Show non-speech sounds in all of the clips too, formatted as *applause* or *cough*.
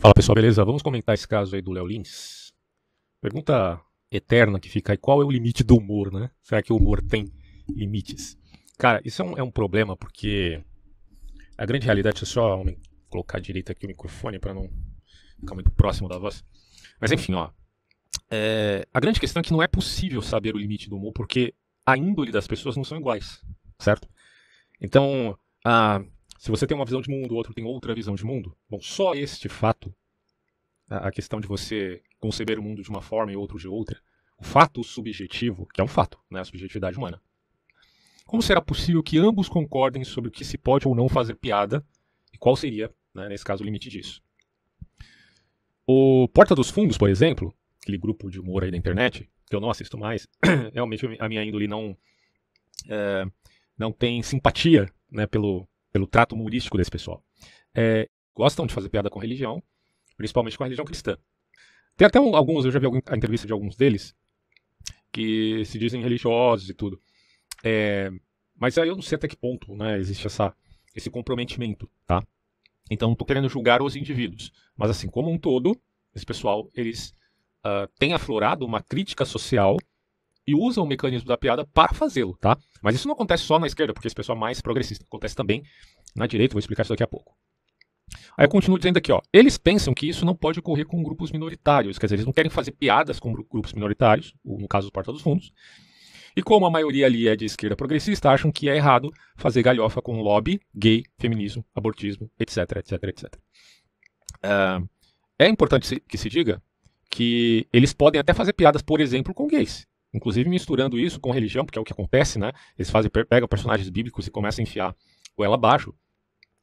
Fala pessoal, beleza? Vamos comentar esse caso aí do Léo Lins. Pergunta eterna que fica aí: qual é o limite do humor, né? Será que o humor tem limites? Cara, isso é um, é um problema porque a grande realidade, deixa eu só colocar direito aqui o microfone para não ficar muito próximo da voz. Mas enfim, ó. É, a grande questão é que não é possível saber o limite do humor porque a índole das pessoas não são iguais, certo? Então, a se você tem uma visão de mundo, o outro tem outra visão de mundo, bom, só este fato, a questão de você conceber o mundo de uma forma e outro de outra, o fato subjetivo, que é um fato, né, a subjetividade humana. Como será possível que ambos concordem sobre o que se pode ou não fazer piada e qual seria, né, nesse caso, o limite disso? O Porta dos Fundos, por exemplo, aquele grupo de humor aí da internet, que eu não assisto mais, *clears throat* realmente a minha índole não, é, não tem simpatia né, pelo, pelo trato humorístico desse pessoal. É, gostam de fazer piada com religião, principalmente com a religião cristã. Tem até um, alguns, eu já vi a entrevista de alguns deles, que se dizem religiosos e tudo. É, mas aí eu não sei até que ponto né, existe essa, esse comprometimento, tá? Então, não tô querendo julgar os indivíduos. Mas assim, como um todo, esse pessoal, eles uh, têm aflorado uma crítica social e usa o mecanismo da piada para fazê-lo, tá? Mas isso não acontece só na esquerda, porque esse pessoal é mais progressista. Acontece também na direita, vou explicar isso daqui a pouco. Aí eu continuo dizendo aqui, ó. Eles pensam que isso não pode ocorrer com grupos minoritários, quer dizer, eles não querem fazer piadas com grupos minoritários, no caso do Porta dos Fundos. E como a maioria ali é de esquerda progressista, acham que é errado fazer galhofa com lobby, gay, feminismo, abortismo, etc, etc, etc. é importante que se diga que eles podem até fazer piadas, por exemplo, com gays inclusive misturando isso com religião, porque é o que acontece, né? Eles fazem, pegam personagens bíblicos e começam a enfiar o ela abaixo,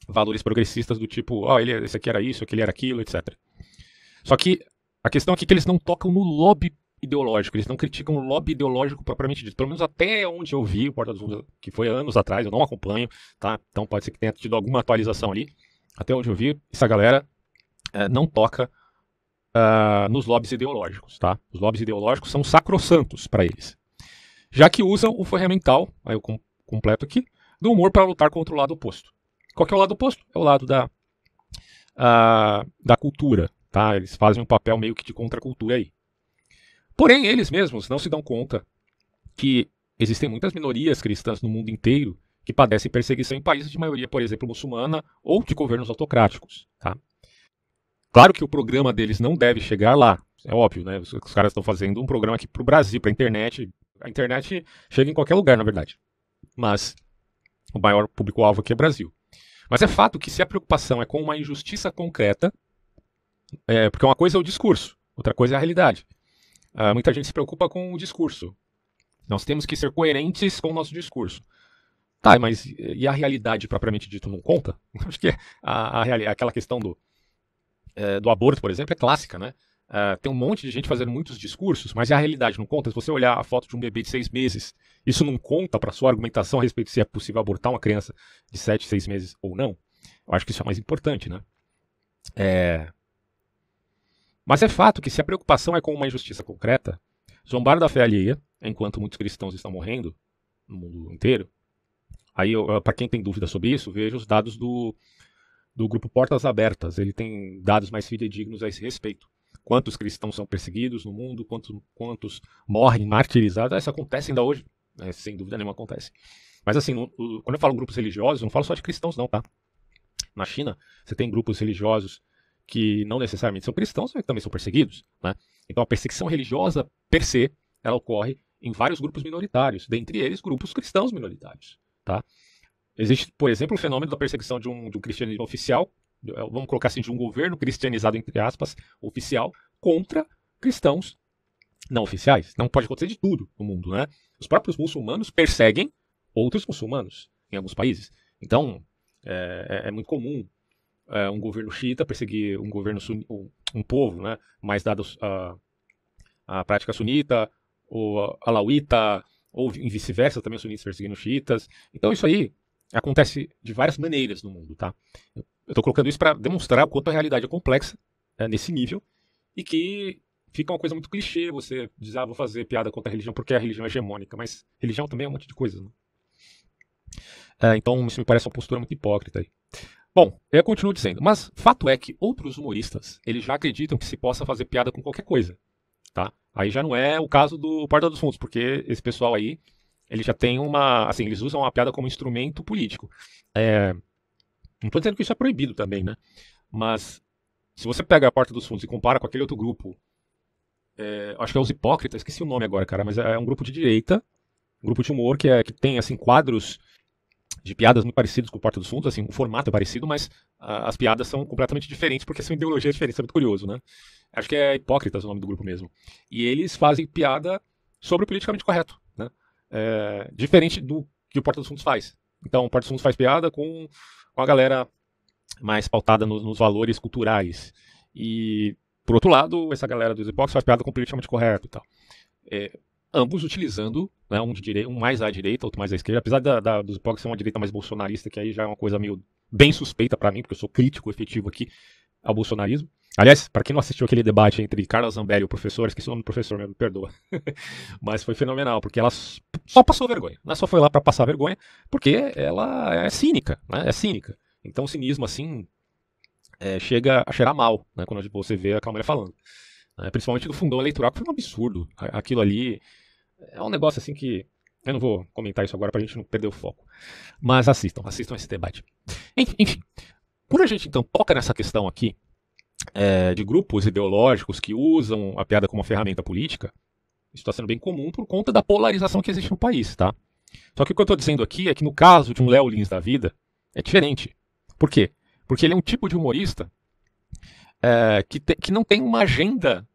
valores progressistas do tipo, ó, oh, ele, é, esse aqui era isso, aquele era aquilo, etc. Só que a questão aqui é que eles não tocam no lobby ideológico, eles não criticam o lobby ideológico propriamente dito, pelo menos até onde eu vi o Porta dos Fundos, que foi anos atrás, eu não acompanho, tá? Então pode ser que tenha tido alguma atualização ali. Até onde eu vi, essa galera é, não toca uh, nos lobbies ideológicos. Tá? Os lobbies ideológicos são sacrossantos para eles, já que usam o ferramental, aí eu com, completo aqui, do humor para lutar contra o lado oposto. Qual é o lado oposto? É o lado da, uh, da cultura. Tá? Eles fazem um papel meio que de contracultura aí. Porém, eles mesmos não se dão conta que existem muitas minorias cristãs no mundo inteiro que padecem perseguição em países de maioria, por exemplo, muçulmana ou de governos autocráticos. Tá? Claro que o programa deles não deve chegar lá, é óbvio, né? Os, os caras estão fazendo um programa aqui pro Brasil, pra internet. A internet chega em qualquer lugar, na verdade. Mas o maior público-alvo aqui é Brasil. Mas é fato que se a preocupação é com uma injustiça concreta, é, porque uma coisa é o discurso, outra coisa é a realidade. Ah, muita gente se preocupa com o discurso. Nós temos que ser coerentes com o nosso discurso. Tá, mas e a realidade propriamente dito, não conta? *laughs* Acho que é a, a, aquela questão do é, do aborto, por exemplo, é clássica, né? Ah, tem um monte de gente fazendo muitos discursos, mas a realidade não conta. Se você olhar a foto de um bebê de seis meses, isso não conta para sua argumentação a respeito de se é possível abortar uma criança de sete, seis meses ou não. Eu acho que isso é mais importante, né? É... Mas é fato que se a preocupação é com uma injustiça concreta, zombar da fé alheia, enquanto muitos cristãos estão morrendo no mundo inteiro, aí para quem tem dúvida sobre isso, veja os dados do do grupo Portas Abertas. Ele tem dados mais fidedignos a esse respeito. Quantos cristãos são perseguidos no mundo, quantos, quantos morrem martirizados. Ah, isso acontece ainda hoje, é, sem dúvida nenhuma acontece. Mas assim, quando eu falo grupos religiosos, eu não falo só de cristãos não, tá? Na China, você tem grupos religiosos que não necessariamente são cristãos, mas também são perseguidos, né? Então a perseguição religiosa, per se, ela ocorre em vários grupos minoritários, dentre eles grupos cristãos minoritários, tá? Existe, por exemplo, o fenômeno da perseguição de um, de um cristianismo oficial, eh, vamos colocar assim, de um governo cristianizado, entre aspas, oficial, contra cristãos não oficiais. Não pode acontecer de tudo no mundo, né? Os próprios muçulmanos perseguem outros muçulmanos em alguns países. Então, é, é, é muito comum é, um governo xiita perseguir um governo suni, um povo, né? Mais dado a, a prática sunita, ou alauíta, ou vice-versa, também os sunitas perseguindo xiitas. Então, isso aí acontece de várias maneiras no mundo, tá? Eu estou colocando isso para demonstrar o quanto a realidade é complexa né, nesse nível e que fica uma coisa muito clichê você dizer, ah, vou fazer piada contra a religião porque a religião é hegemônica, mas religião também é um monte de coisa, né? É, então isso me parece uma postura muito hipócrita aí. Bom, eu continuo dizendo, mas fato é que outros humoristas, eles já acreditam que se possa fazer piada com qualquer coisa, tá? Aí já não é o caso do Porta dos Fundos, porque esse pessoal aí ele já tem uma. Assim, eles usam a piada como instrumento político. É, não estou dizendo que isso é proibido também, né? Mas se você pega a Porta dos Fundos e compara com aquele outro grupo, é, acho que é os Hipócritas, esqueci o nome agora, cara, mas é um grupo de direita, um grupo de humor que, é, que tem, assim, quadros de piadas muito parecidos com a Porta dos Fundos, assim, o formato é parecido, mas a, as piadas são completamente diferentes porque são ideologias é diferentes, é muito curioso, né? Acho que é Hipócritas o nome do grupo mesmo. E eles fazem piada sobre o politicamente correto é, diferente do que o Porta dos Fundos faz. Então, o Porta dos Fundos faz piada com, com a galera mais pautada nos, nos valores culturais. E, por outro lado, essa galera do Xbox faz piada com politicamente correto e tal. É, ambos utilizando né, um, direita, um, mais à direita, outro mais à esquerda, apesar da, da, dos blogs ser uma direita mais bolsonarista, que aí já é uma coisa meio bem suspeita para mim, porque eu sou crítico efetivo aqui ao bolsonarismo. Aliás, para quem não assistiu aquele debate entre Carla Zambelli e o professor, esqueci o nome do professor mesmo, perdoa. *laughs* Mas foi fenomenal, porque ela só passou vergonha. Ela só foi lá para passar vergonha, porque ela é cínica, né? É cínica. Então, cinismo, assim, é, chega a cheirar mal, né? Quando você vê aquela mulher falando. É, principalmente do fundão eleitoral, que foi um absurdo. Aquilo ali é um negócio, assim, que... Eu não vou comentar isso agora pra gente não perder o foco. Mas assistam, assistam esse debate. Enfim, quando a gente, então, toca nessa questão aqui é, de grupos ideológicos que usam a piada como uma ferramenta política, isso está sendo bem comum por conta da polarização que existe no país, tá? Só que o que eu estou dizendo aqui é que no caso de um Léo Lins da vida, é diferente. Por quê? Porque ele é um tipo de humorista é, que, te, que não tem uma agenda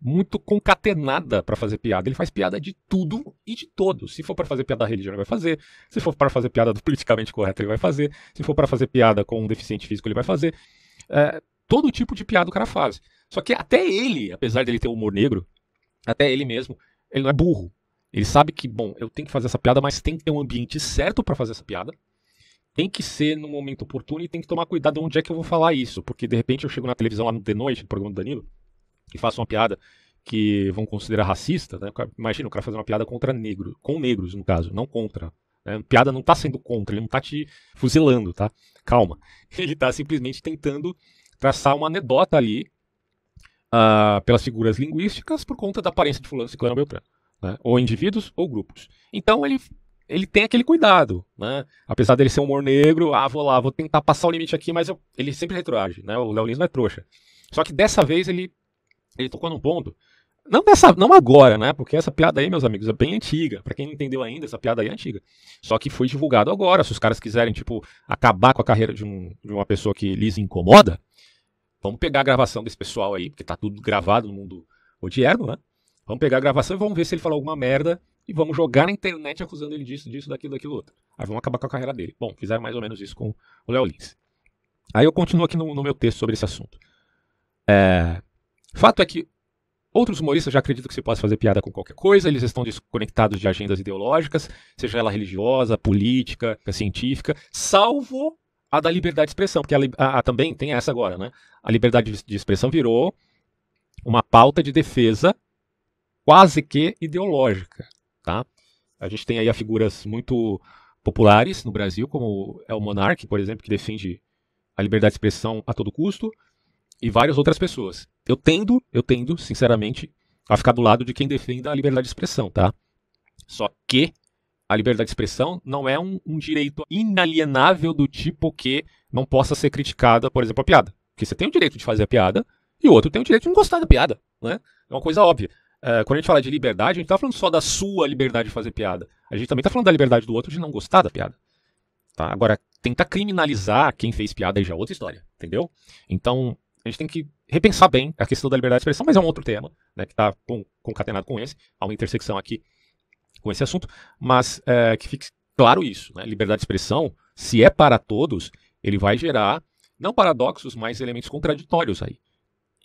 muito concatenada para fazer piada. Ele faz piada de tudo e de todos. Se for para fazer piada da religião, ele vai fazer. Se for para fazer piada do *laughs* politicamente correto, ele vai fazer. Se for para fazer piada com um deficiente físico, ele vai fazer. É, todo tipo de piada o cara faz. Só que até ele, apesar dele ter humor negro, até ele mesmo, ele não é burro. Ele sabe que, bom, eu tenho que fazer essa piada, mas tem que ter um ambiente certo para fazer essa piada. Tem que ser no momento oportuno e tem que tomar cuidado onde é que eu vou falar isso. Porque de repente eu chego na televisão lá no de noite, no programa do Danilo, e faço uma piada que vão considerar racista, né? Imagina o cara fazer uma piada contra negro, com negros no caso, não contra. Né? Piada não tá sendo contra, ele não tá te fuzilando, tá? Calma. *laughs* Ele tá simplesmente tentando traçar uma anedota ali uh, pelas figuras linguísticas por conta da aparência de fulano, ciclano, beltrano. Né? Ou indivíduos ou grupos. Então ele, ele tem aquele cuidado. Né? Apesar dele ser um humor negro, ah, vou lá, vou tentar passar o limite aqui, mas eu, ele sempre retroage. Né? O Leolins não é trouxa. Só que dessa vez ele, ele tocou num ponto não dessa, não agora, né? Porque essa piada aí, meus amigos, é bem antiga. Para quem não entendeu ainda, essa piada aí é antiga. Só que foi divulgado agora. Se os caras quiserem, tipo, acabar com a carreira de, um, de uma pessoa que lhes incomoda, Vamos pegar a gravação desse pessoal aí, porque tá tudo gravado no mundo odierno, né? Vamos pegar a gravação e vamos ver se ele falou alguma merda e vamos jogar na internet acusando ele disso, disso, daquilo, daquilo outro. Aí vamos acabar com a carreira dele. Bom, fizeram mais ou menos isso com o Léo Lins. Aí eu continuo aqui no, no meu texto sobre esse assunto. É, fato é que Outros humoristas já acreditam que se pode fazer piada com qualquer coisa, eles estão desconectados de agendas ideológicas, seja ela religiosa, política, científica, salvo a da liberdade de expressão, porque a, a, a também tem essa agora, né? A liberdade de, de expressão virou uma pauta de defesa quase que ideológica, tá? A gente tem aí figuras muito populares no Brasil, como é o Monarque, por exemplo, que defende a liberdade de expressão a todo custo, e várias outras pessoas. Eu tendo, eu tendo, sinceramente, a ficar do lado de quem defende a liberdade de expressão, tá? Só que a liberdade de expressão não é um, um direito inalienável do tipo que não possa ser criticada, por exemplo, a piada. Porque você tem o direito de fazer a piada e o outro tem o direito de não gostar da piada. Né? É uma coisa óbvia. Uh, quando a gente fala de liberdade, a gente não está falando só da sua liberdade de fazer piada. A gente também está falando da liberdade do outro de não gostar da piada. Tá? Agora, tentar criminalizar quem fez piada aí já é outra história, entendeu? Então, a gente tem que repensar bem a questão da liberdade de expressão, mas é um outro tema né, que está concatenado com esse. Há uma intersecção aqui com esse assunto, mas é, que fique claro isso, né? liberdade de expressão, se é para todos, ele vai gerar não paradoxos, mas elementos contraditórios aí.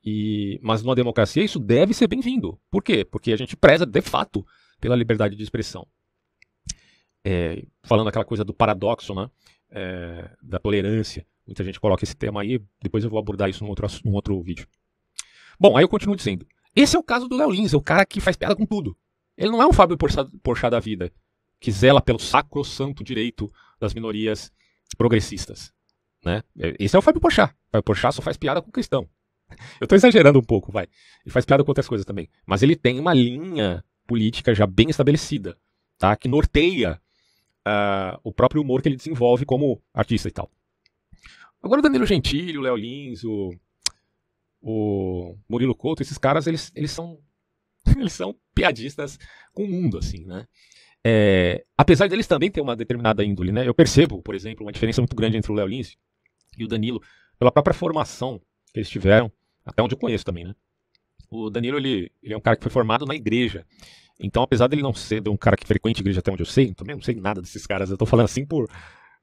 E, mas numa democracia isso deve ser bem-vindo. Por quê? Porque a gente preza de fato pela liberdade de expressão. É, falando aquela coisa do paradoxo, né? É, da tolerância. Muita gente coloca esse tema aí, depois eu vou abordar isso num outro, num outro vídeo. Bom, aí eu continuo dizendo. Esse é o caso do Léo Lins, é o cara que faz piada com tudo. Ele não é um Fábio Porchat da vida, que zela pelo sacrosanto direito das minorias progressistas. Né? É, esse é o Fábio Porchat. O Fábio Porchat só faz piada com cristão. *laughs* Eu estou exagerando um pouco, vai. Ele faz piada com outras coisas também. Mas ele tem uma linha política já bem estabelecida, tá? que norteia uh, o próprio humor que ele desenvolve como artista e tal. Agora o Danilo Gentili, o Léo Lins, o, o Murilo Couto, esses caras, eles, eles são *laughs* Eles são piadistas com o mundo, assim, né? É, apesar deles também ter uma determinada índole, né? Eu percebo, por exemplo, uma diferença muito grande entre o Léo Lins e o Danilo, pela própria formação que eles tiveram, até onde eu conheço também, né? O Danilo, ele, ele é um cara que foi formado na igreja. Então, apesar dele não ser de um cara que frequente igreja até onde eu sei, também não sei nada desses caras. Eu tô falando assim por.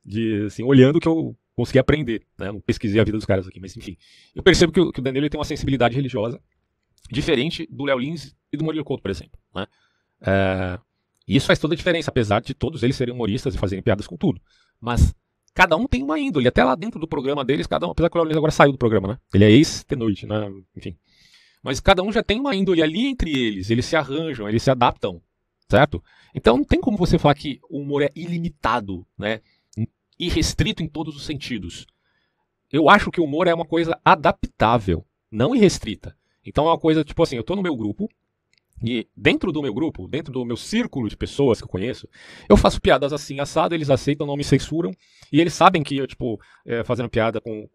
De, assim, olhando o que eu consegui aprender, né? Não pesquisei a vida dos caras aqui, mas enfim. Eu percebo que o, que o Danilo tem uma sensibilidade religiosa diferente do Léo Lins e do Murilo Couto, por exemplo. Né? É, isso faz toda a diferença, apesar de todos eles serem humoristas e fazerem piadas com tudo. Mas cada um tem uma índole. Até lá dentro do programa deles, cada um. Apesar que o Leonel agora saiu do programa, né? Ele é ex-tenoite, né? Enfim. Mas cada um já tem uma índole ali entre eles. Eles se arranjam, eles se adaptam, certo? Então não tem como você falar que o humor é ilimitado, né? Irrestrito em todos os sentidos. Eu acho que o humor é uma coisa adaptável, não irrestrita. Então é uma coisa tipo assim: eu tô no meu grupo, e dentro do meu grupo, dentro do meu círculo de pessoas que eu conheço, eu faço piadas assim, assado, eles aceitam, não me censuram. E eles sabem que eu, tipo, é, fazendo piada com,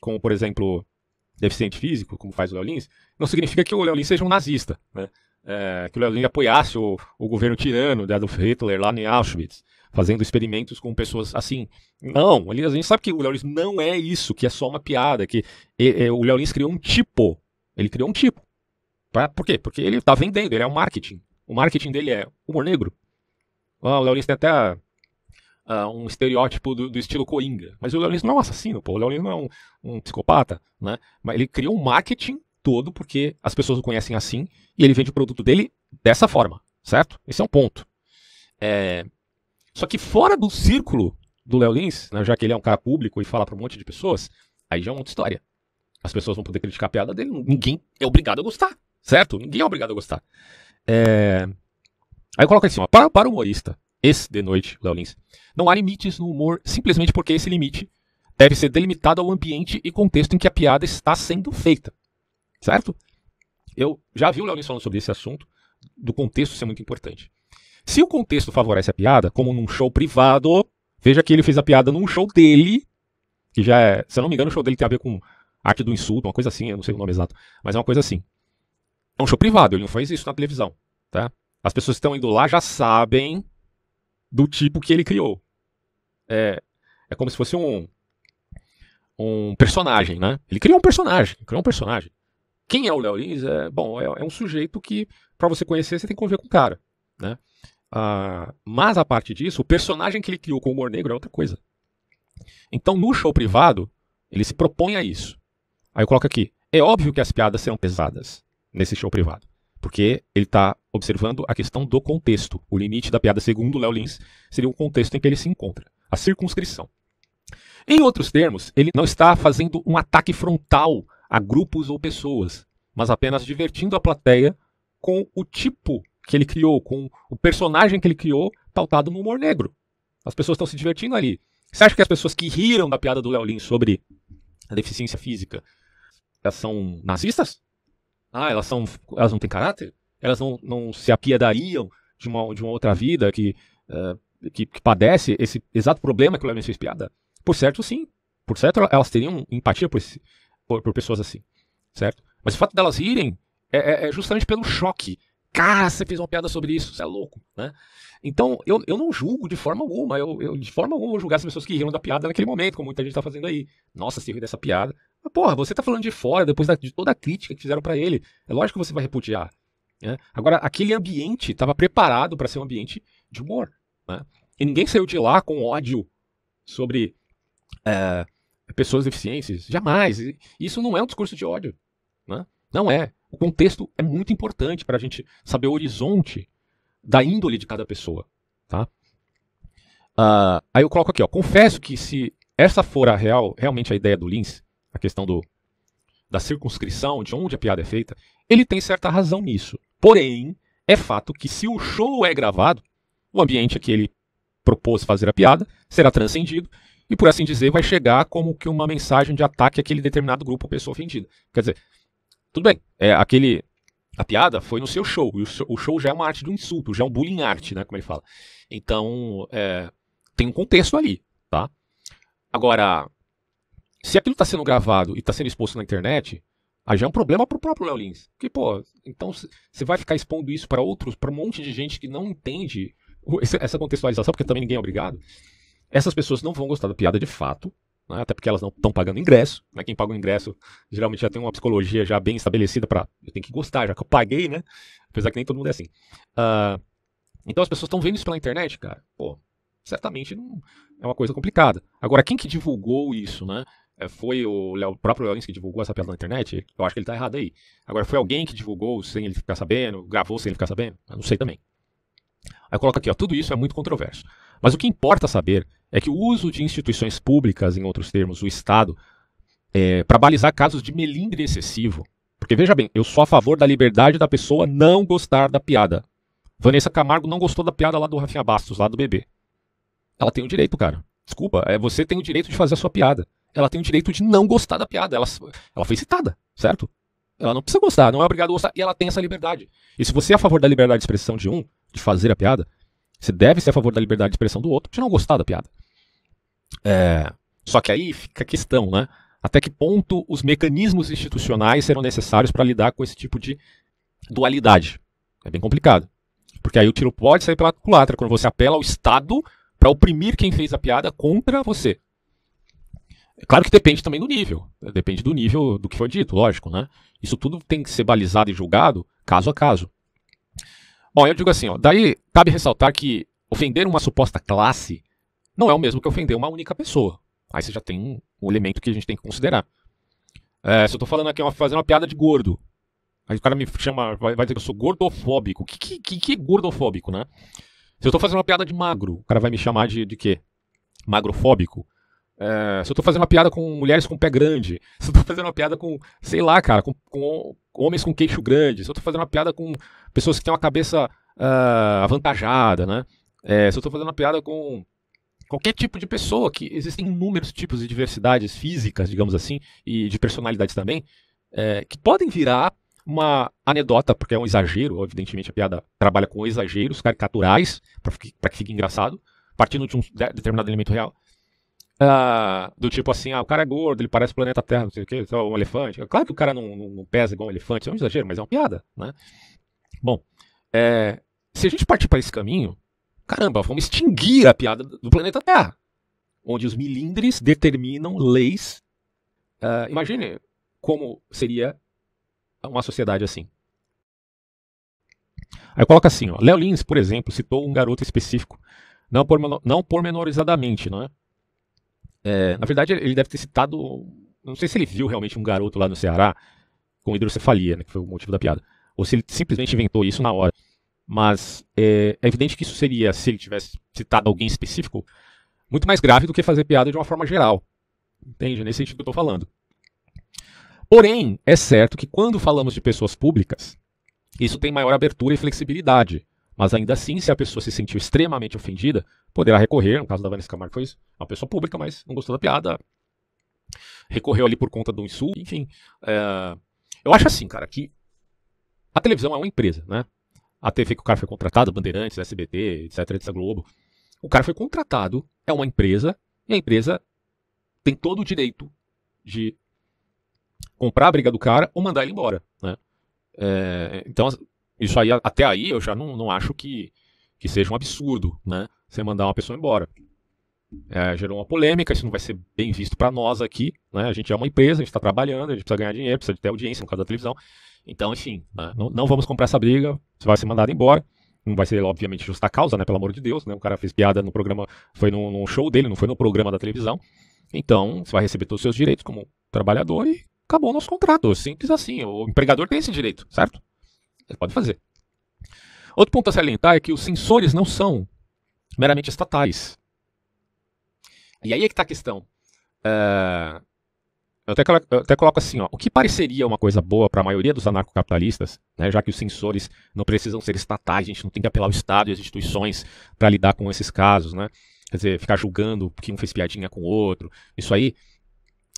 com, por exemplo, deficiente físico, como faz o Léo Lins, não significa que o Léo Lins seja um nazista, né? É, que o Léo Lins apoiasse o, o governo tirano de Adolf Hitler lá em Auschwitz, fazendo experimentos com pessoas assim. Não, a gente sabe que o Léo Lins não é isso, que é só uma piada, que é, o Léo Lins criou um tipo, ele criou um tipo. Pra, por quê? Porque ele tá vendendo, ele é o um marketing. O marketing dele é humor negro. Ah, o Léo tem até ah, um estereótipo do, do, estilo coinga. Mas o Léo não é um assassino, pô. O Léo não é um, um, psicopata, né? Mas ele criou um marketing todo porque as pessoas o conhecem assim e ele vende o produto dele dessa forma, certo? Esse é um ponto. É... Só que fora do círculo do Léo Lins, né, já que ele é um cara público e fala para um monte de pessoas, aí já é uma outra história. As pessoas vão poder criticar a piada dele, ninguém é obrigado a gostar. Certo? Ninguém é obrigado a gostar. É... Aí coloco assim, ó, para, para o humorista, esse de noite, Léo Lins, não há limites no humor simplesmente porque esse limite deve ser delimitado ao ambiente e contexto em que a piada está sendo feita. Certo? Eu já vi o Léo Lins falando sobre esse assunto, do contexto ser muito importante. Se o contexto favorece a piada, como num show privado, veja que ele fez a piada num show dele, que já é, se eu não me engano, o show dele tem a ver com arte do insulto, uma coisa assim, eu não sei o nome exato, mas é uma coisa assim. É um show privado, ele não faz isso na televisão, tá? As pessoas que estão indo lá já sabem do tipo que ele criou. É, é como se fosse um um personagem, né? Ele criou um personagem, criou um personagem. Quem é o Léo Lins? É, bom, é, é um sujeito que para você conhecer você tem que conviver com o cara, né? Ah, mas a parte disso, o personagem que ele criou com o humor negro é outra coisa. Então, no show privado, ele se propõe a isso. Aí eu coloco aqui: é óbvio que as piadas serão pesadas nesse show privado. Porque ele está observando a questão do contexto. O limite da piada, segundo Léo Lins, seria o contexto em que ele se encontra a circunscrição. Em outros termos, ele não está fazendo um ataque frontal a grupos ou pessoas, mas apenas divertindo a plateia com o tipo que ele criou, com o personagem que ele criou, pautado no humor negro. As pessoas estão se divertindo ali. Você acha que as pessoas que riram da piada do Léo Lins sobre a deficiência física são nazistas? ah, elas, são, elas não têm caráter? Elas não, não se apiedariam de uma, de uma outra vida que, uh, que, que, padece esse exato problema que o Lenin fez piada? Por certo, sim. Por certo, elas teriam empatia por, esse, por, por pessoas assim, certo? Mas o fato delas irem é, é, é justamente pelo choque cara, você fez uma piada sobre isso, você é louco, né? Então, eu, eu não julgo de forma alguma, eu, eu de forma alguma vou julgar as pessoas que riram da piada naquele momento, como muita gente tá fazendo aí. Nossa, se riu dessa piada. Mas, porra, você tá falando de fora, depois da, de toda a crítica que fizeram para ele, é lógico que você vai repudiar. Né? Agora, aquele ambiente estava preparado para ser um ambiente de humor, né? E ninguém saiu de lá com ódio sobre é, pessoas deficientes, jamais. Isso não é um discurso de ódio, né? Não é. O contexto é muito importante para a gente saber o horizonte da índole de cada pessoa. Tá? Uh, aí eu coloco aqui, ó, confesso que se essa for a real, realmente a ideia do Lins, a questão do, da circunscrição, de onde a piada é feita, ele tem certa razão nisso. Porém, é fato que se o show é gravado, o ambiente a que ele propôs fazer a piada será transcendido e, por assim dizer, vai chegar como que uma mensagem de ataque àquele determinado grupo ou pessoa ofendida. Quer dizer, tudo bem, é aquele. A piada foi no seu show, e o show, já é uma arte do insulto, já é um bullying arte, né? Como ele fala. Então, é, tem um contexto ali, tá? Agora, se aquilo está sendo gravado e está sendo exposto na internet, aí já é um problema para o próprio Léo Lins. Porque, pô, então você vai ficar expondo isso para outros, para um monte de gente que não entende essa contextualização, porque também ninguém é obrigado. Essas pessoas não vão gostar da piada de fato, né? até porque elas não estão pagando ingresso. Né? Quem paga o ingresso geralmente já tem uma psicologia já bem estabelecida para eu tenho que gostar, já que eu paguei, né? Apesar que nem todo mundo é assim. Uh, então as pessoas estão vendo isso pela internet, cara. Pô, certamente não é uma coisa complicada. Agora, quem que divulgou isso, né? É, foi o, Leo, o próprio Léo que divulgou essa piada na internet? Eu acho que ele tá errado aí. Agora, foi alguém que divulgou sem ele ficar sabendo, gravou sem ele ficar sabendo? Eu não sei também. Aí coloca aqui, ó, tudo isso é muito controverso. Mas o que importa saber é que o uso de instituições públicas, em outros termos, o Estado, é, para balizar casos de melindre excessivo. Porque veja bem, eu sou a favor da liberdade da pessoa não gostar da piada. Vanessa Camargo não gostou da piada lá do Rafinha Bastos, lá do bebê. Ela tem o direito, cara. Desculpa, é, você tem o direito de fazer a sua piada. Ela tem o direito de não gostar da piada. Ela, ela foi citada, certo? Ela não precisa gostar, não é obrigada a gostar, e ela tem essa liberdade. E se você é a favor da liberdade de expressão de um, de fazer a piada, você deve ser a favor da liberdade de expressão do outro, de não gostar da piada. É, só que aí fica a questão, né? Até que ponto os mecanismos institucionais serão necessários para lidar com esse tipo de dualidade? É bem complicado. Porque aí o tiro pode sair pela culatra, quando você apela ao Estado para oprimir quem fez a piada contra você. É claro que depende também do nível. Né? Depende do nível do que foi dito, lógico, né? Isso tudo tem que ser balizado e julgado caso a caso. Bom, eu digo assim, ó, daí cabe ressaltar que ofender uma suposta classe não é o mesmo que ofender uma única pessoa. Aí você já tem um, elemento que a gente tem que considerar. É, se eu estou falando aqui, uma, fazendo uma piada de gordo, aí o cara me chama, vai, vai dizer que eu sou gordofóbico. O que, que, que, é gordofóbico, né? Se eu estou fazendo uma piada de magro, o cara vai me chamar de, de quê? Magrofóbico. É, se eu estou fazendo uma piada com mulheres com pé grande, *laughs* se eu estou fazendo uma piada com, sei lá, cara, com, com homens com queixo grande, se eu estou fazendo uma piada com pessoas que têm uma cabeça uh, avantajada, né? É, se eu estou fazendo uma piada com qualquer tipo de pessoa, que existem inúmeros tipos de diversidades físicas, digamos assim, e de personalidades também, é, que podem virar uma anedota, porque é um exagero, evidentemente a piada trabalha com exageros caricaturais, para que, fique engraçado, partindo de um determinado elemento real. Ah, do tipo assim, ah, o cara é gordo, ele parece o planeta Terra, não sei o que, é um elefante. Claro que o cara não, não, pesa igual um elefante, é um exagero, mas é uma piada, né? Bom, é, se a gente partir para esse caminho, Caramba, vamos extinguir a piada do planeta Terra, onde os milindres determinam leis. Uh, imagine como seria uma sociedade assim. Aí coloca assim, ó, Léo Lins, por exemplo, citou um garoto específico, não, pormenor, não pormenorizadamente, não é? é? Na verdade, ele deve ter citado, não sei se ele viu realmente um garoto lá no Ceará com hidrocefalia, né, que foi o motivo da piada, ou se ele simplesmente inventou isso na hora. Mas é, é evidente que isso seria, se ele tivesse citado alguém específico, muito mais grave do que fazer piada de uma forma geral. Entende? Nesse sentido que eu estou falando. Porém, é certo que quando falamos de pessoas públicas, isso tem maior abertura e flexibilidade. Mas ainda assim, se a pessoa se sentiu extremamente ofendida, poderá recorrer, no caso da Vanessa Camargo foi uma pessoa pública, mas não gostou da piada, recorreu ali por conta do insulto, enfim. É... eu acho assim, cara, que a televisão é uma empresa, né? a TV que o cara foi contratado, Bandeirantes, SBT, etc, etc, Globo. O cara foi contratado, é uma empresa, e a empresa tem todo o direito de comprar a briga do cara ou mandar ele embora, né? É, então, isso aí, até aí, eu já não, não acho que, que seja um absurdo, né? Você mandar uma pessoa embora é, gerou uma polêmica, isso não vai ser bem visto para nós aqui, né? A gente é uma empresa, a gente está trabalhando, a gente precisa ganhar dinheiro, precisa de ter audiência no caso da televisão. Então, enfim, né? não, não, vamos comprar essa briga, você vai ser mandado embora. Não vai ser, obviamente, justa causa, né? Pelo amor de Deus, né? O cara fez piada no programa, foi num, show dele, não foi no programa da televisão. Então, você vai receber todos os seus direitos como trabalhador e acabou o nosso contrato. Simples assim. O empregador tem esse direito, certo? Ele pode fazer. Outro ponto a salientar é que os sensores não são meramente estatais. E aí é que está a questão. Uh, eu, até coloco, eu, até coloco, assim, ó, o que pareceria uma coisa boa para a maioria dos anarcocapitalistas, né, já que os sensores não precisam ser estatais, a gente não tem que apelar ao Estado e às instituições para lidar com esses casos, né? Quer dizer, ficar julgando que um fez piadinha com o outro, isso aí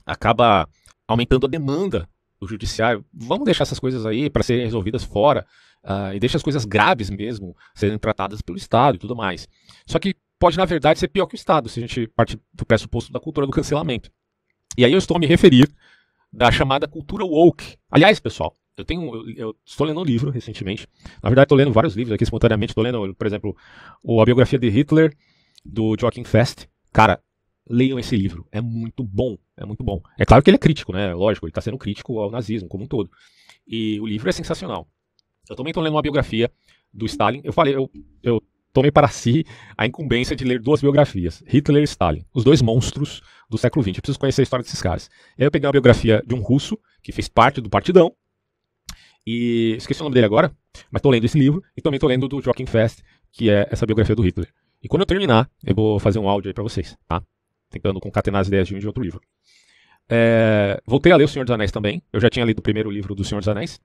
acaba aumentando a demanda do judiciário. Vamos deixar essas coisas aí para serem resolvidas fora uh, e deixa as coisas graves mesmo serem tratadas pelo Estado e tudo mais. Só que pode, na verdade, ser pior que o Estado, se a gente parte do pressuposto da cultura do cancelamento. E aí eu estou a me referir da chamada cultura woke. Aliás, pessoal, eu tenho eu, eu estou lendo um livro recentemente. Na verdade, estou lendo vários livros aqui espontaneamente. Estou lendo, por exemplo, a biografia de Hitler do Joaquim Fest. Cara, leiam esse livro. É muito bom. É muito bom. É claro que ele é crítico, né? Lógico, ele está sendo crítico ao nazismo como um todo. E o livro é sensacional. Eu também estou lendo uma biografia do Stalin. Eu falei, eu, eu tome para si a incumbência de ler duas biografias, Hitler e Stalin, os dois monstros do século XX. Eu preciso conhecer a história desses caras. E aí eu peguei uma biografia de um russo que fez parte do Partidão, e esqueci o nome dele agora, mas estou lendo esse livro e também estou lendo do Joachim Fest, que é essa biografia do Hitler. E quando eu terminar, eu vou fazer um áudio aí para vocês, tá? Tentando concatenar as ideias de um e de outro livro. É, voltei a ler O Senhor dos Anéis também. Eu já tinha lido o primeiro livro do Senhor dos Anéis.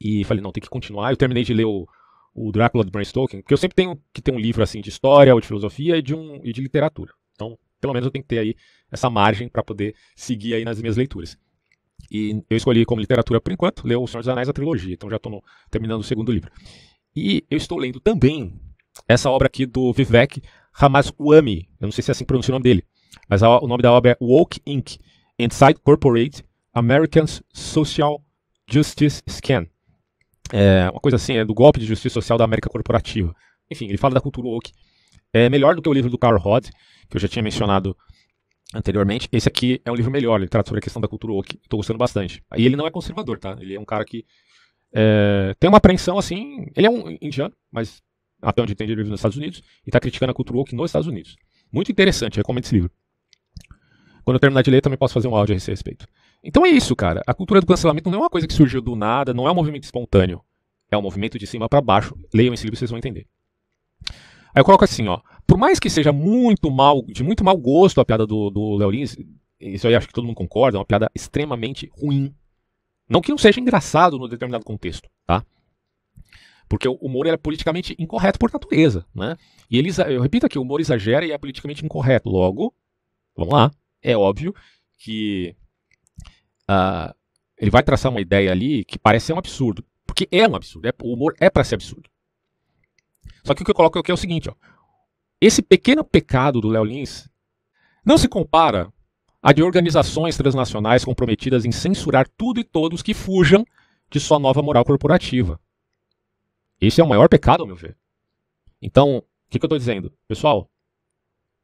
E falei, não, tem que continuar. Eu terminei de ler o, o Drácula do Bram Stoker, porque eu sempre tenho que ter um livro assim de história ou de filosofia e de, um, e de literatura. Então, pelo menos eu tenho que ter aí essa margem para poder seguir aí nas minhas leituras. E eu escolhi como literatura, por enquanto, ler O Senhor dos Anéis, a trilogia. Então já estou terminando o segundo livro. E eu estou lendo também essa obra aqui do Vivek Ramaswamy. Eu não sei se é assim que pronuncia o nome dele. Mas a, o nome da obra é Woke Inc. Inside Corporate Americans Social Justice Scan. É, uma coisa assim, é do golpe de justiça social da América Corporativa. Enfim, ele fala da cultura woke. É melhor do que o livro do Carl Rod, que eu já tinha mencionado anteriormente. Esse aqui é um livro melhor, ele trata sobre a questão da cultura woke. Estou gostando bastante. E ele não é conservador, tá? Ele é um cara que é, tem uma apreensão assim. Ele é um indiano, mas até onde entende ele vive nos Estados Unidos e está criticando a cultura woke nos Estados Unidos. Muito interessante, recomendo esse livro. Quando eu terminar de ler, também posso fazer um áudio a esse respeito. Então é isso, cara. A cultura do cancelamento não é uma coisa que surgiu do nada, não é um movimento espontâneo. É um movimento de cima para baixo. Leiam esse livro, vocês vão entender. Aí eu coloco assim, ó. Por mais que seja muito mal, de muito mau gosto a piada do, do isso aí acho que todo mundo concorda, é uma piada extremamente ruim. Não que não seja engraçado no determinado contexto, tá? Porque o humor era é politicamente incorreto por natureza, né? E ele, eu repito aqui, o humor exagera e é politicamente incorreto. Logo, vamos lá, é óbvio que uh, ele vai traçar uma ideia ali que parece ser um absurdo. Porque é um absurdo. É, o humor é para ser absurdo. Só que o que eu coloco aqui é o seguinte: ó, esse pequeno pecado do Léo Lins não se compara a de organizações transnacionais comprometidas em censurar tudo e todos que fujam de sua nova moral corporativa. Esse é o maior pecado, ao meu ver. Então, o que, que eu estou dizendo? Pessoal,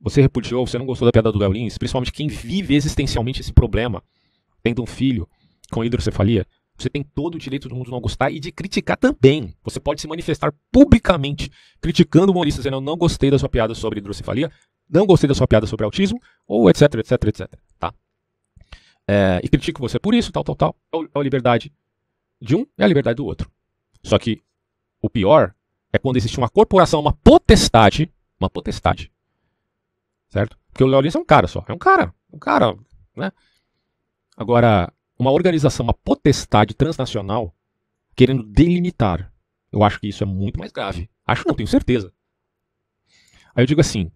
você repudiou, você não gostou da piada do Léo Lins, principalmente quem vive existencialmente esse problema tendo um filho com hidrocefalia, você tem todo o direito do mundo de não gostar e de criticar também. Você pode se manifestar publicamente criticando o humorista, dizendo eu não gostei da sua piada sobre hidrocefalia, não gostei da sua piada sobre autismo, ou etc, etc, etc. Tá? É, e critico você por isso, tal, tal, tal. É, é a liberdade de um é a liberdade do outro. Só que o pior é quando existe uma corporação, uma potestade, uma potestade, certo? Porque o Maurício é um cara só, é um cara, um cara, né? Agora, uma organização, uma potestade transnacional querendo delimitar, eu acho que isso é muito mais grave. Acho não, tenho certeza. Aí eu digo assim: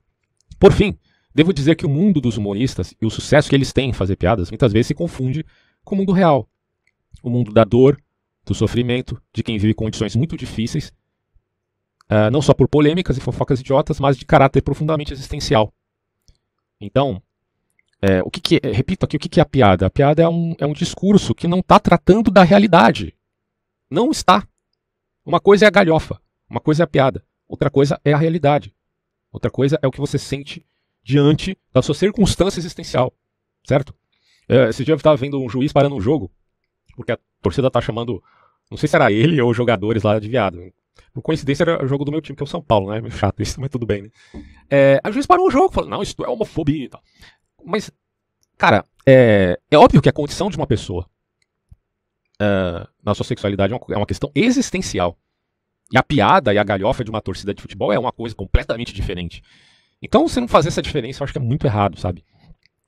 por fim, devo dizer que o mundo dos humoristas e o sucesso que eles têm em fazer piadas muitas vezes se confunde com o mundo real. O mundo da dor, do sofrimento, de quem vive condições muito difíceis, uh, não só por polêmicas e fofocas idiotas, mas de caráter profundamente existencial. Então, é, o que, que é, repito aqui, o que, que é a piada? A piada é um, é um discurso que não está tratando da realidade. Não está. Uma coisa é a galhofa, uma coisa é a piada, outra coisa é a realidade. Outra coisa é o que você sente diante da sua circunstância existencial, certo? É, esse dia eu estava vendo um juiz parando um jogo, porque a torcida tá chamando, não sei se era ele ou jogadores lá de viado. Por coincidência era o jogo do meu time, que é o São Paulo, né? chato isso, mas tudo bem, né? É, aí o juiz parou o jogo, falou, não, isso é homofobia e tal. Mas, cara, é, é óbvio que a condição de uma pessoa uh, na sua sexualidade é uma, é uma questão existencial. E a piada e a galhofa de uma torcida de futebol é uma coisa completamente diferente. Então, você não fazer essa diferença, eu acho que é muito errado, sabe?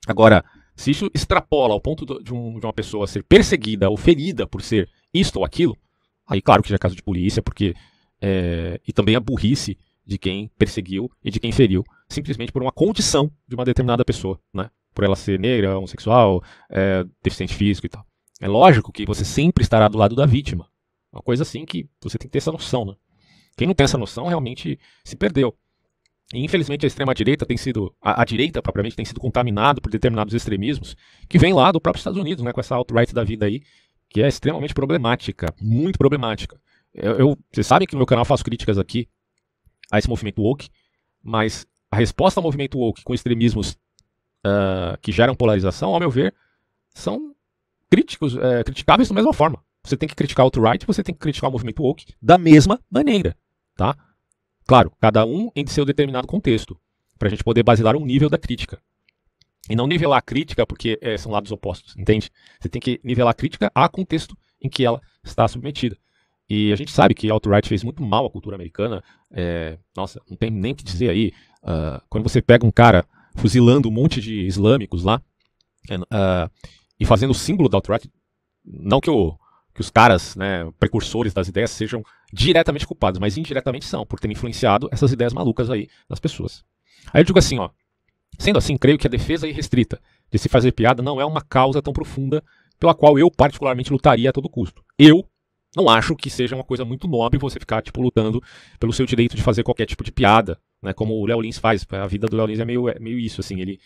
Agora, se isso extrapola ao ponto de, um, de uma pessoa ser perseguida ou ferida por ser isto ou aquilo, aí claro que já é caso de polícia, porque. É, e também a burrice de quem perseguiu e de quem feriu, simplesmente por uma condição de uma determinada pessoa, né? Por ela ser negra, homossexual, é, deficiente físico e tal. É lógico que você sempre estará do lado da vítima. Uma coisa assim que você tem que ter essa noção, né? Quem não tem essa noção realmente se perdeu. E, infelizmente a extrema direita tem sido a, a direita propriamente tem sido contaminada por determinados extremismos que vem lá do próprio Estados Unidos, né, com essa alt-right da vida aí, que é extremamente problemática, muito problemática. Eu, eu, vocês sabem que no meu canal eu faço críticas aqui a esse movimento woke, mas a resposta ao movimento woke com extremismos uh, que geram polarização, ao meu ver, são críticos, uh, criticáveis da mesma forma. Você tem que criticar o alt-right, você tem que criticar o movimento woke da mesma maneira, tá? Claro, cada um em seu determinado contexto, para a gente poder basilar um nível da crítica. E não nivelar a crítica porque é, são lados opostos, entende? Você tem que nivelar a crítica a contexto em que ela está submetida. E a gente sabe que alt-right fez muito mal à cultura americana. É, nossa, não tem nem o que dizer aí. Uh, quando você pega um cara fuzilando um monte de islâmicos lá uh, e fazendo o símbolo da alt-right, não que, o, que os caras, né, precursores das ideias, sejam diretamente culpados, mas indiretamente são, por terem influenciado essas ideias malucas aí das pessoas. Aí eu digo assim, ó. Sendo assim, creio que a defesa irrestrita de se fazer piada não é uma causa tão profunda pela qual eu particularmente lutaria a todo custo. Eu, não acho que seja uma coisa muito nobre você ficar, tipo, lutando pelo seu direito de fazer qualquer tipo de piada, né? Como o Léo Lins faz. A vida do Léo Lins é meio, é meio isso, assim. Ele,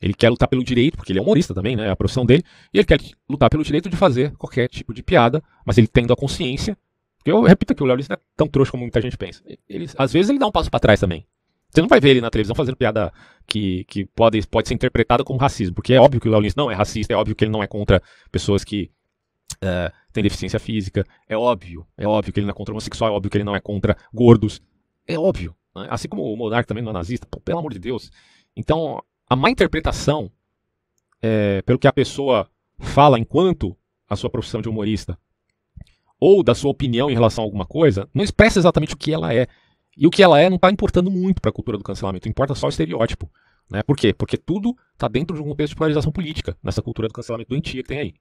ele quer lutar pelo direito, porque ele é humorista também, né? É a profissão dele. E ele quer lutar pelo direito de fazer qualquer tipo de piada, mas ele tendo a consciência. Porque eu repito que o Léo Lins não é tão trouxa como muita gente pensa. Ele, às vezes ele dá um passo para trás também. Você não vai ver ele na televisão fazendo piada que, que pode, pode ser interpretada como racismo, porque é óbvio que o Léo Lins não é racista, é óbvio que ele não é contra pessoas que. Uh, tem deficiência física. É óbvio, é óbvio que ele não é contra homossexual, é óbvio que ele não é contra gordos. É óbvio. Né? Assim como o monarca também não é nazista, pô, pelo amor de Deus. Então, a má interpretação é, pelo que a pessoa fala enquanto a sua profissão de humorista ou da sua opinião em relação a alguma coisa, não expressa exatamente o que ela é. E o que ela é não está importando muito para a cultura do cancelamento, importa só o estereótipo. Né? Por quê? Porque tudo está dentro de um contexto de polarização política, nessa cultura do cancelamento doentia que tem aí.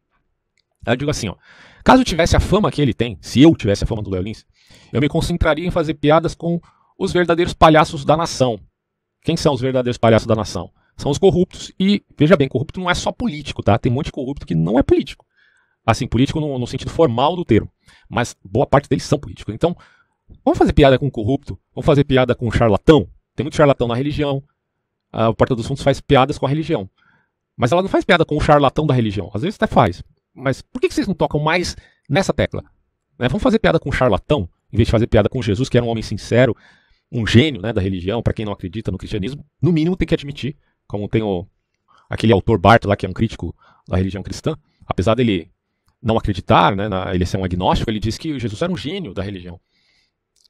Eu digo assim, ó. Caso tivesse a fama que ele tem, se eu tivesse a fama do Léo Lins, eu me concentraria em fazer piadas com os verdadeiros palhaços da nação. Quem são os verdadeiros palhaços da nação? São os corruptos. E, veja bem, corrupto não é só político, tá? Tem um monte de corrupto que não é político. Assim, político no, no sentido formal do termo. Mas boa parte deles são políticos. Então, vamos fazer piada com corrupto? Vamos fazer piada com charlatão? Tem muito charlatão na religião. A Porta dos Fundos faz piadas com a religião. Mas ela não faz piada com o charlatão da religião. Às vezes até faz mas por que vocês não tocam mais nessa tecla? Né? Vamos fazer piada com o charlatão, em vez de fazer piada com Jesus, que era um homem sincero, um gênio né, da religião, para quem não acredita no cristianismo, no mínimo tem que admitir, como tem o, aquele autor Barth lá, que é um crítico da religião cristã, apesar dele não acreditar, né, na, ele ser um agnóstico, ele diz que Jesus era um gênio da religião.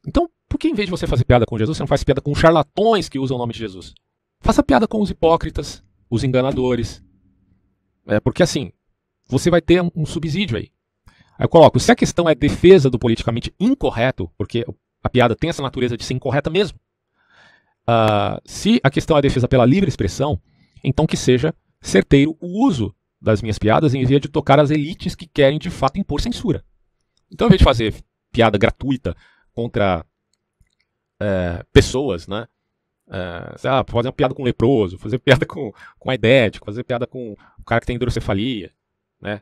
Então, por que em vez de você fazer piada com Jesus, você não faz piada com os charlatões que usam o nome de Jesus? Faça piada com os hipócritas, os enganadores. É, porque assim, você vai ter um, subsídio aí. Aí eu coloco, se a questão é defesa do politicamente incorreto, porque a piada tem essa natureza de ser incorreta mesmo, uh, se a questão é defesa pela livre expressão, então que seja certeiro o uso das minhas piadas em vez de tocar as elites que querem de fato impor censura. Então, em vez de fazer piada gratuita contra é, pessoas, né? É, sei lá, fazer uma piada com um leproso, fazer piada com, com a fazer piada com o cara que tem hidrocefalia, né?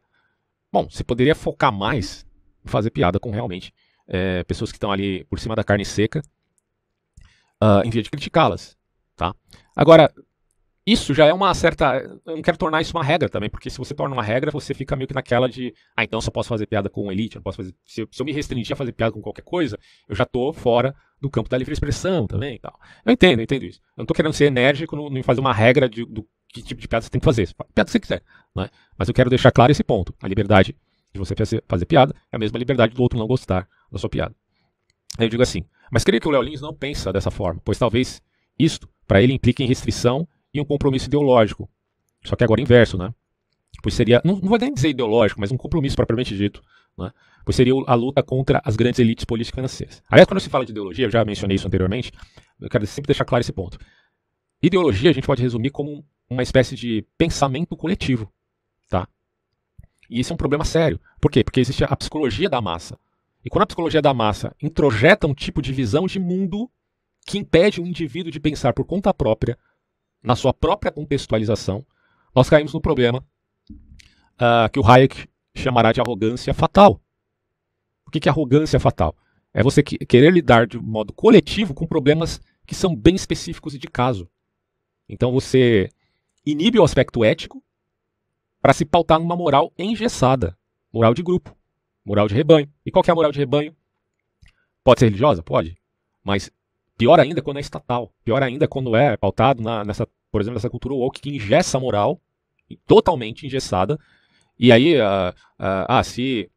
Bom, você poderia focar mais em fazer piada com realmente é, pessoas que estão ali por cima da carne seca, uh, em vez de criticá-las, tá? Agora, isso já é uma certa. Eu não quero tornar isso uma regra também, porque se você torna uma regra, você fica meio que naquela de. Ah, então só posso fazer piada com elite, eu não posso fazer. Se eu, se eu, me restringir a fazer piada com qualquer coisa, eu já tô fora do campo da livre expressão também tal. Eu entendo, eu entendo isso. Eu não tô querendo ser enérgico em fazer uma regra de, do, que tipo de piada você tem que fazer. piada que você quiser. Né? Mas eu quero deixar claro esse ponto. A liberdade de você fazer, fazer piada é a mesma liberdade do outro não gostar da sua piada. Aí eu digo assim, mas creio que o Léo Lins não pensa dessa forma, pois talvez isto, para ele, implique em restrição e um compromisso ideológico. Só que agora inverso, né? Pois seria, não, não vou nem dizer ideológico, mas um compromisso propriamente dito, né? Pois seria a luta contra as grandes elites políticas francesas. Aliás, quando se fala de ideologia, eu já mencionei isso anteriormente, eu quero sempre deixar claro esse ponto. Ideologia a gente pode resumir como uma espécie de pensamento coletivo, tá? E isso é um problema sério. Por quê? Porque existe a psicologia da massa. E quando a psicologia da massa introjeta um tipo de visão de mundo que impede o indivíduo de pensar por conta própria, na sua própria contextualização, nós caímos no problema uh, que o Hayek chamará de arrogância fatal. O que, é arrogância fatal? É você querer lidar de modo coletivo com problemas que são bem específicos e de caso. Então você inibe o aspecto ético para se pautar numa moral engessada, moral de grupo, moral de rebanho. E qual é a moral de rebanho? Pode ser religiosa? Pode. Mas pior ainda quando é estatal. Pior ainda quando é pautado na, nessa, por exemplo, nessa cultura woke que ingessa a moral, totalmente engessada. E aí, ah, ah, ah, se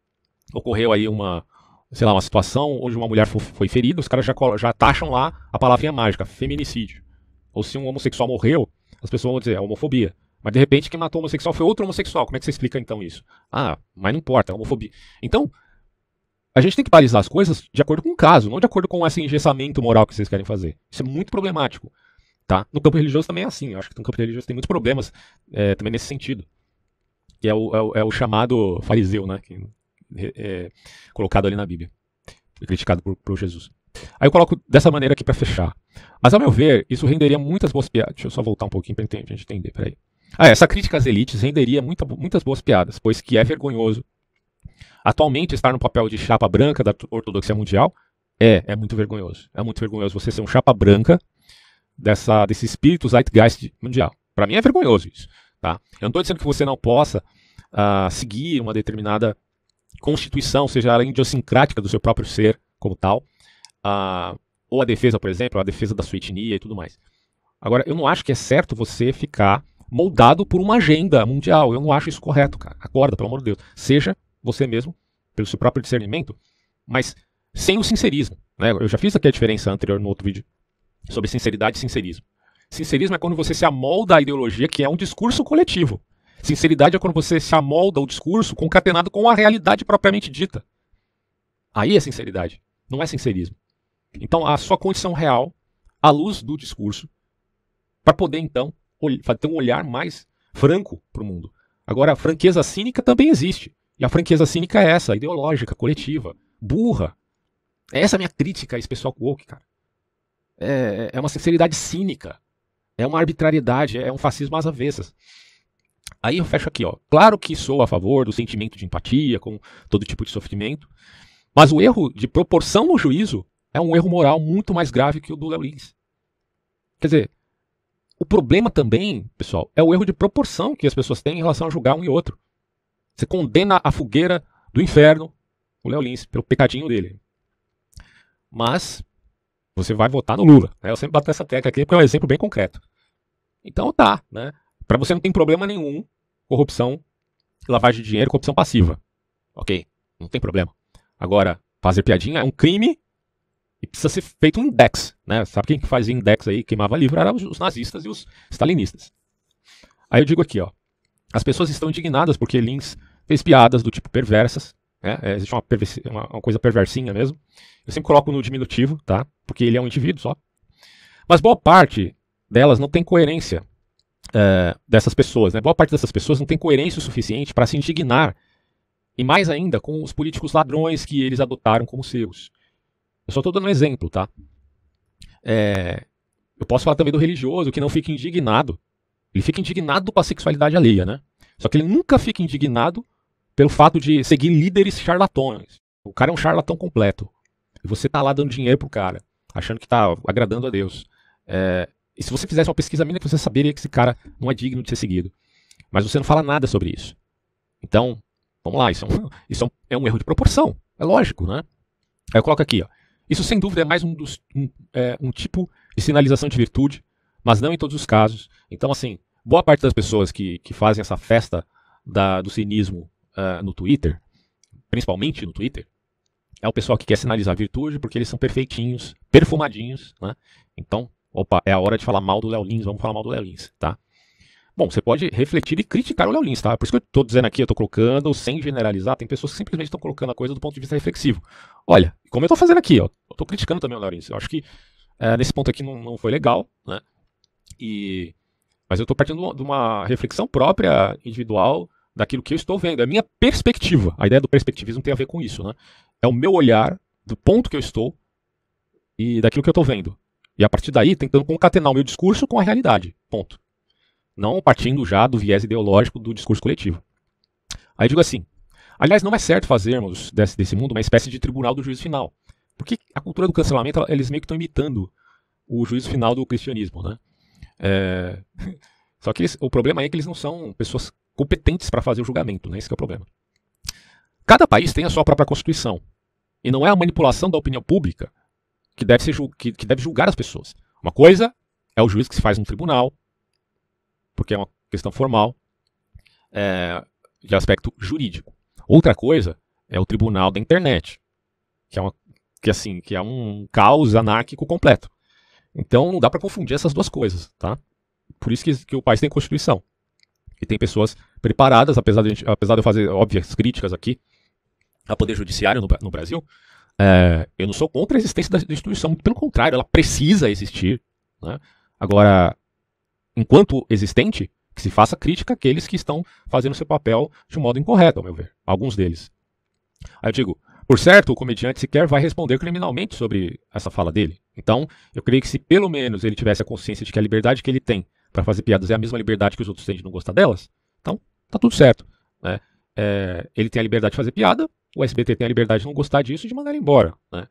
ocorreu aí uma, sei lá, uma situação onde uma mulher foi ferida, os caras já, já taxam lá a palavrinha mágica, feminicídio. Ou se um homossexual morreu, as pessoas vão dizer, é homofobia. Mas de repente quem matou o homossexual foi outro homossexual. Como é que você explica então isso? Ah, mas não importa, é homofobia. Então, a gente tem que balizar as coisas de acordo com o caso, não de acordo com esse engessamento moral que vocês querem fazer. Isso é muito problemático. Tá? No campo religioso também é assim. Eu acho que no campo religioso tem muitos problemas é, também nesse sentido. Que é o, é o, é o chamado fariseu, né? Que, é, colocado ali na Bíblia. Criticado por, por Jesus. Aí eu coloco dessa maneira aqui para fechar. Mas, ao meu ver, isso renderia muitas boas piadas. Deixa eu só voltar um pouquinho para a gente entender, peraí. Ah, essa crítica às elites renderia muita, muitas boas piadas, pois que é vergonhoso atualmente estar no papel de chapa branca da ortodoxia mundial é, é muito vergonhoso. É muito vergonhoso você ser um chapa branca dessa, desse espírito zeitgeist mundial. Para mim é vergonhoso isso. Tá? Eu não estou dizendo que você não possa uh, seguir uma determinada constituição, seja ela idiosincrática do seu próprio ser como tal, a, ou a defesa, por exemplo, a defesa da sua etnia e tudo mais. Agora, eu não acho que é certo você ficar moldado por uma agenda mundial. Eu não acho isso correto, cara. Acorda, pelo amor de Deus. Seja você mesmo, pelo seu próprio discernimento, mas sem o sincerismo. Né? Eu já fiz aqui a diferença anterior no outro vídeo sobre sinceridade e sincerismo. Sincerismo é quando você se amolda à ideologia, que é um discurso coletivo. Sinceridade é quando você se amolda ao discurso concatenado com a realidade propriamente dita. Aí é sinceridade, não é sincerismo. Então, a sua condição real, à luz do discurso, para poder, então, ter um olhar mais franco para o mundo. Agora, a franqueza cínica também existe. E a franqueza cínica é essa, ideológica, coletiva, burra. É essa é a minha crítica a esse pessoal woke, cara. É, é, é uma sinceridade cínica. É uma arbitrariedade, é um fascismo às avessas. Aí eu fecho aqui, ó. Claro que sou a favor do sentimento de empatia, com todo tipo de sofrimento, mas o erro de proporção no juízo é um erro moral muito mais grave que o do Léo Lins. Quer dizer, o problema também, pessoal, é o erro de proporção que as pessoas têm em relação a julgar um e outro. Você condena a fogueira do inferno o Léo Lins pelo pecadinho dele. Mas você vai votar no Lula. Né? Eu sempre bato nessa tecla aqui porque é um exemplo bem concreto. Então tá, né? Para você não tem problema nenhum corrupção, lavagem de dinheiro, corrupção passiva. OK? Não tem problema. Agora, fazer piadinha é um crime e precisa ser feito um index. Né? Sabe quem fazia index aí, queimava livro, eram os nazistas e os stalinistas. Aí eu digo aqui, ó. As pessoas estão indignadas porque Lins fez piadas do tipo perversas. Né? É, existe uma, uma, uma, coisa perversinha mesmo. Eu sempre coloco no diminutivo, tá? Porque ele é um indivíduo só. Mas boa parte delas não tem coerência é, dessas pessoas. Né? Boa parte dessas pessoas não tem coerência o suficiente para se indignar. E mais ainda com os políticos ladrões que eles adotaram como seus. Eu só estou dando um exemplo, tá? É, eu posso falar também do religioso que não fica indignado. Ele fica indignado com a sexualidade alheia, né? Só que ele nunca fica indignado pelo fato de seguir líderes charlatões. O cara é um charlatão completo. E você tá lá dando dinheiro pro cara, achando que tá agradando a Deus. É, e se você fizesse uma pesquisa mínima, você saberia que esse cara não é digno de ser seguido. Mas você não fala nada sobre isso. Então, vamos lá, isso é um, isso é um, é um erro de proporção. É lógico, né? Aí eu coloco aqui, ó. Isso, sem uhum. dúvida, é mais um, dos, um, é, um tipo de sinalização de virtude, mas não em todos os casos. Então, assim, boa parte das pessoas que, que fazem essa festa da, do cinismo uh, no Twitter, principalmente no Twitter, é o pessoal que quer sinalizar virtude porque eles são perfeitinhos, perfumadinhos, né? Então, opa, é a hora de falar mal do Léo Lins, vamos falar mal do Léo Lins, tá? Bom, você pode refletir e criticar o Léo Lins, tá? Por isso que eu estou dizendo aqui, eu estou colocando, sem generalizar, tem pessoas que simplesmente estão colocando a coisa do ponto de vista reflexivo. Olha, como eu estou fazendo aqui, ó, eu tô criticando também o Léo Lins. Eu acho que é, nesse ponto aqui não, não foi legal, né? E, mas eu estou partindo de uma reflexão própria, individual, daquilo que eu estou vendo. É a minha perspectiva. A ideia do perspectivismo tem a ver com isso, né? É o meu olhar do ponto que eu estou e daquilo que eu estou vendo. E a partir daí, tentando concatenar o meu discurso com a realidade. Ponto não partindo já do viés ideológico do discurso coletivo. Aí digo assim: aliás, não é certo fazermos desse, desse mundo uma espécie de tribunal do juízo final, porque a cultura do cancelamento eles meio que estão imitando o juízo final do cristianismo, né? É... *laughs* Só que eles, o problema é que eles não são pessoas competentes para fazer o julgamento, né? Esse é o problema. Cada país tem a sua própria constituição e não é a manipulação da opinião pública que deve, ser, que, que deve julgar as pessoas. Uma coisa é o juiz que se faz no tribunal, porque é uma questão formal é, de aspecto jurídico. Outra coisa é o Tribunal da Internet, que é uma que assim que é um caos anárquico completo. Então não dá para confundir essas duas coisas, tá? Por isso que, que o país tem constituição e tem pessoas preparadas, apesar de, apesar de eu fazer óbvias críticas aqui ao poder judiciário no, no Brasil, é, eu não sou contra a existência da instituição, pelo contrário, ela precisa existir. Né? Agora, enquanto existente, que se faça crítica àqueles que estão fazendo seu papel de um modo incorreto, ao meu ver, alguns deles. Aí eu digo, por certo, o comediante sequer vai responder criminalmente sobre essa fala dele. Então, eu creio que se pelo menos ele tivesse a consciência de que a liberdade que ele tem para fazer piadas é a mesma liberdade que os outros têm de não gostar delas, então tá tudo certo. Né? É, ele tem a liberdade de fazer piada, o SBT tem a liberdade de não gostar disso e de mandar ele embora. Né?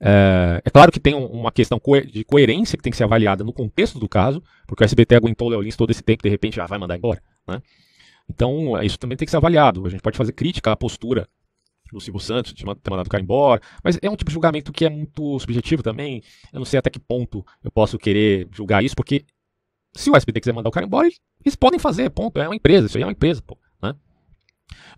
É, é claro que tem uma questão de coerência que tem que ser avaliada no contexto do caso, porque o SBT aguentou o Léo Lins todo esse tempo e de repente já vai mandar embora. Né? Então, é, isso também tem que ser avaliado. A gente pode fazer crítica à postura do Silvio Santos, de ter mandado o cara embora, mas é um tipo de julgamento que é muito subjetivo também. Eu não sei até que ponto eu posso querer julgar isso, porque se o SBT quiser mandar o cara embora, eles podem fazer, ponto. É uma empresa, isso aí é uma empresa, pô. Né?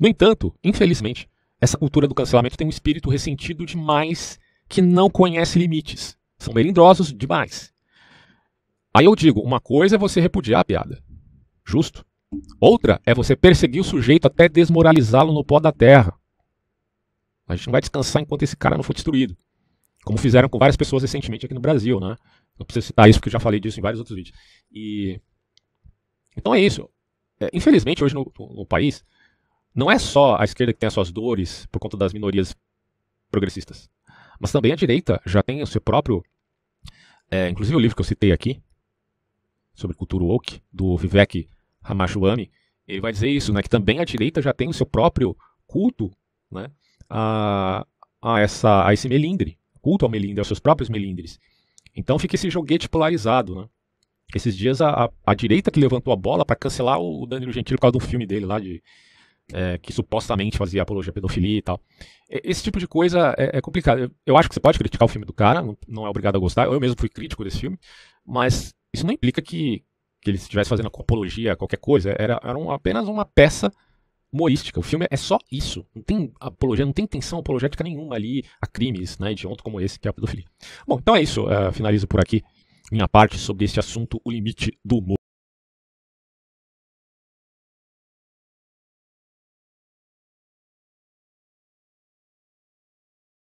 No entanto, infelizmente, essa cultura do cancelamento tem um espírito ressentido demais que não conhece limites. São melindrosos demais. Aí eu digo, uma coisa é você repudiar a piada. Justo. Outra é você perseguir o sujeito até desmoralizá-lo no pó da terra. A gente não vai descansar enquanto esse cara não for destruído. Como fizeram com várias pessoas recentemente aqui no Brasil, né? Não preciso citar isso porque eu já falei disso em vários outros vídeos. E... Então é isso. É, infelizmente, hoje no, no país, não é só a esquerda que tem as suas dores por conta das minorias progressistas. Mas também a direita já tem o seu próprio. É, inclusive o livro que eu citei aqui, sobre cultura woke, do Vivek Ramaswamy, ele vai dizer isso, né, que também a direita já tem o seu próprio culto né, a, a, essa, a esse melindre, culto ao melindre, aos seus próprios melindres. Então fica esse joguete polarizado. Né? Esses dias a, a, a direita que levantou a bola para cancelar o Danilo Gentili por causa do filme dele lá de é, que supostamente fazia apologia à pedofilia e tal. Esse tipo de coisa é, é complicado. Eu, eu, acho que você pode criticar o filme do cara, não, não, é obrigado a gostar. Eu mesmo fui crítico desse filme, mas isso não implica que, que ele estivesse fazendo apologia a qualquer coisa. Era, era um, apenas uma peça humorística. O filme é só isso. Não tem apologia, não tem intenção apologética nenhuma ali a crimes né, ontem como esse, que é a pedofilia. Bom, então é isso. Uh, finalizo por aqui minha parte sobre esse assunto, o limite do humor.